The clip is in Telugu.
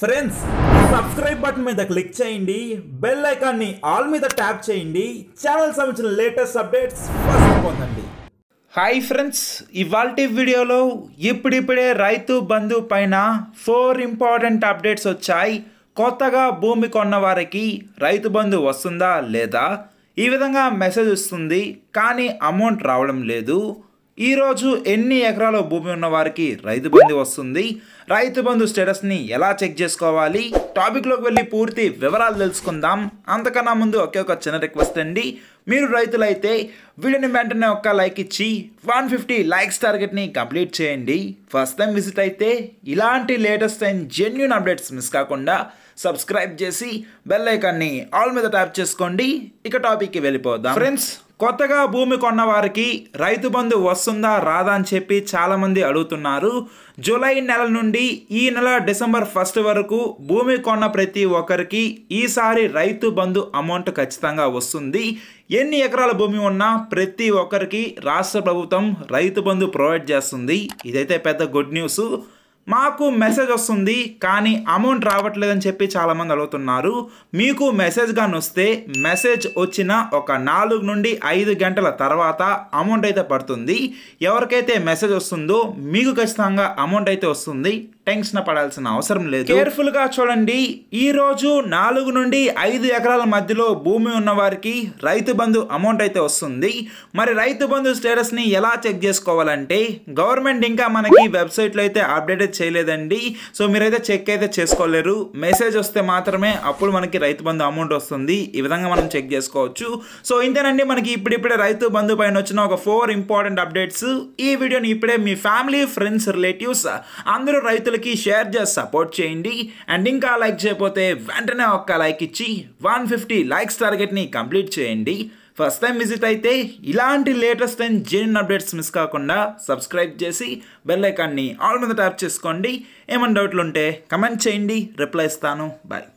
ఫ్రెండ్స్ సబ్స్క్రైబ్ బటన్ మీద క్లిక్ చేయండి బెల్ ఐకాన్ని ఆల్ మీద ట్యాప్ చేయండి ఛానల్ సంబంధించిన లేటెస్ట్ అప్డేట్స్ ఫస్ట్ పొందండి హాయ్ ఫ్రెండ్స్ ఇవాల్టి వీడియోలో ఇప్పుడిప్పుడే రైతు బంధు పైన ఫోర్ ఇంపార్టెంట్ అప్డేట్స్ వచ్చాయి కొత్తగా భూమి కొన్న వారికి రైతు బంధు వస్తుందా లేదా ఈ విధంగా మెసేజ్ వస్తుంది కానీ అమౌంట్ రావడం లేదు ఈరోజు ఎన్ని ఎకరాల భూమి ఉన్న వారికి రైతు బంధు వస్తుంది రైతు బంధు స్టేటస్ని ఎలా చెక్ చేసుకోవాలి టాపిక్లోకి వెళ్ళి పూర్తి వివరాలు తెలుసుకుందాం అంతకన్నా ముందు ఒకే ఒక చిన్న రిక్వెస్ట్ అండి మీరు రైతులైతే వీడియోని వెంటనే ఒక్క లైక్ ఇచ్చి వన్ ఫిఫ్టీ లైక్స్ టార్గెట్ని కంప్లీట్ చేయండి ఫస్ట్ టైం విజిట్ అయితే ఇలాంటి latest and genuine updates miss కాకుండా సబ్స్క్రైబ్ చేసి బెల్ ఐకాన్ని ఆల్ మీద ట్యాప్ చేసుకోండి ఇక టాపిక్కి వెళ్ళిపోదాం ఫ్రెండ్స్ కొత్తగా భూమి కొన్న వారికి రైతు బంధు వస్తుందా రాదా అని చెప్పి చాలామంది అడుగుతున్నారు జూలై నెల నుండి ఈ నెల డిసెంబర్ ఫస్ట్ వరకు భూమి కొన్న ప్రతి ఒక్కరికి ఈసారి రైతు బంధు అమౌంట్ ఖచ్చితంగా వస్తుంది ఎన్ని ఎకరాల భూమి ఉన్నా ప్రతి ఒక్కరికి రాష్ట్ర ప్రభుత్వం రైతు బంధు ప్రొవైడ్ చేస్తుంది ఇదైతే పెద్ద గుడ్ న్యూస్ మాకు మెసేజ్ వస్తుంది కానీ అమౌంట్ రావట్లేదని చెప్పి చాలామంది అడుగుతున్నారు మీకు మెసేజ్ కానీ వస్తే మెసేజ్ వచ్చిన ఒక నాలుగు నుండి ఐదు గంటల తర్వాత అమౌంట్ అయితే పడుతుంది ఎవరికైతే మెసేజ్ వస్తుందో మీకు ఖచ్చితంగా అమౌంట్ అయితే వస్తుంది టెన్షన్ పడాల్సిన అవసరం లేదు కేర్ఫుల్గా చూడండి ఈరోజు నాలుగు నుండి ఐదు ఎకరాల మధ్యలో భూమి ఉన్న వారికి రైతు బంధు అమౌంట్ అయితే వస్తుంది మరి రైతు బంధు స్టేటస్ని ఎలా చెక్ చేసుకోవాలంటే గవర్నమెంట్ ఇంకా మనకి వెబ్సైట్లో అయితే అప్డేట్ చేయలేదండి సో మీరైతే చెక్ అయితే చేసుకోలేరు మెసేజ్ వస్తే మాత్రమే అప్పుడు మనకి రైతు బంధు అమౌంట్ వస్తుంది ఈ విధంగా మనం చెక్ చేసుకోవచ్చు సో ఇంతేనండి మనకి ఇప్పుడిప్పుడే రైతు బంధు పైన వచ్చిన ఒక ఫోర్ ఇంపార్టెంట్ అప్డేట్స్ ఈ వీడియోని ఇప్పుడే మీ ఫ్యామిలీ ఫ్రెండ్స్ రిలేటివ్స్ అందరూ రైతులకి షేర్ చేసి సపోర్ట్ చేయండి అండ్ ఇంకా లైక్ చేయకపోతే వెంటనే ఒక్క లైక్ ఇచ్చి వన్ ఫిఫ్టీ లైక్స్ టార్గెట్ని కంప్లీట్ చేయండి ఫస్ట్ టైం విజిట్ అయితే ఇలాంటి latest and genuine updates miss కాకుండా సబ్స్క్రైబ్ చేసి బెల్ ఐకాన్ని ఆల్ మీద ట్యాప్ చేసుకోండి ఏమైనా డౌట్లు ఉంటే కమెంట్ చేయండి రిప్లై ఇస్తాను బాయ్